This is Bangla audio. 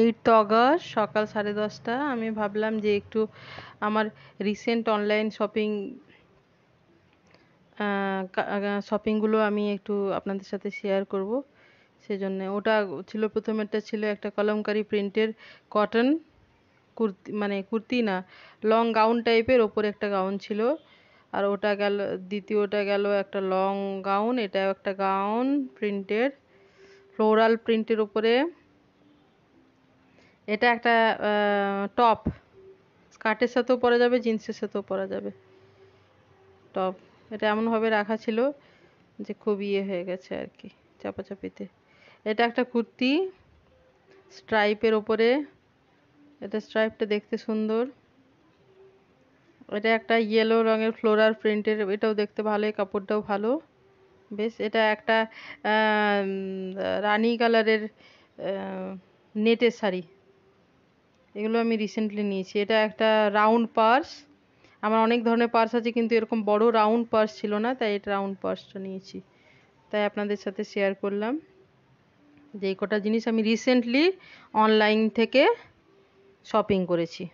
এইট অগস্ট সকাল সাড়ে দশটা আমি ভাবলাম যে একটু আমার রিসেন্ট অনলাইন শপিং শপিংগুলো আমি একটু আপনাদের সাথে শেয়ার করব সেজন্য ওটা ছিল প্রথমেরটা ছিল একটা কলমকারি প্রিন্টের কটন কুর্তি মানে কুর্তি না লং গাউন টাইপের ওপরে একটা গাউন ছিল আর ওটা গেল দ্বিতীয়টা গেল একটা লং গাউন এটাও একটা গাউন প্রিন্টের ফ্লোরাল প্রিন্টের ওপরে এটা একটা টপ স্কার্টের সাথেও পরা যাবে জিন্সের সাথেও পরা যাবে টপ এটা এমনভাবে রাখা ছিল যে খুব ইয়ে হয়ে গেছে আর কি চাপাচাপিতে এটা একটা কুর্তি স্ট্রাইপের ওপরে এটা স্ট্রাইপটা দেখতে সুন্দর এটা একটা ইয়েলো রঙের ফ্লোরার প্রিন্টের এটাও দেখতে ভালো এই কাপড়টাও ভালো বেশ এটা একটা রানি কালারের নেটের শাড়ি এগুলো আমি রিসেন্টলি নিয়েছি এটা একটা রাউন্ড পার্স আমার অনেক ধরনের পার্স আছে কিন্তু এরকম বড় রাউন্ড পার্স ছিল না তাই এটা রাউন্ড পার্সটা নিয়েছি তাই আপনাদের সাথে শেয়ার করলাম যে কটা জিনিস আমি রিসেন্টলি অনলাইন থেকে শপিং করেছি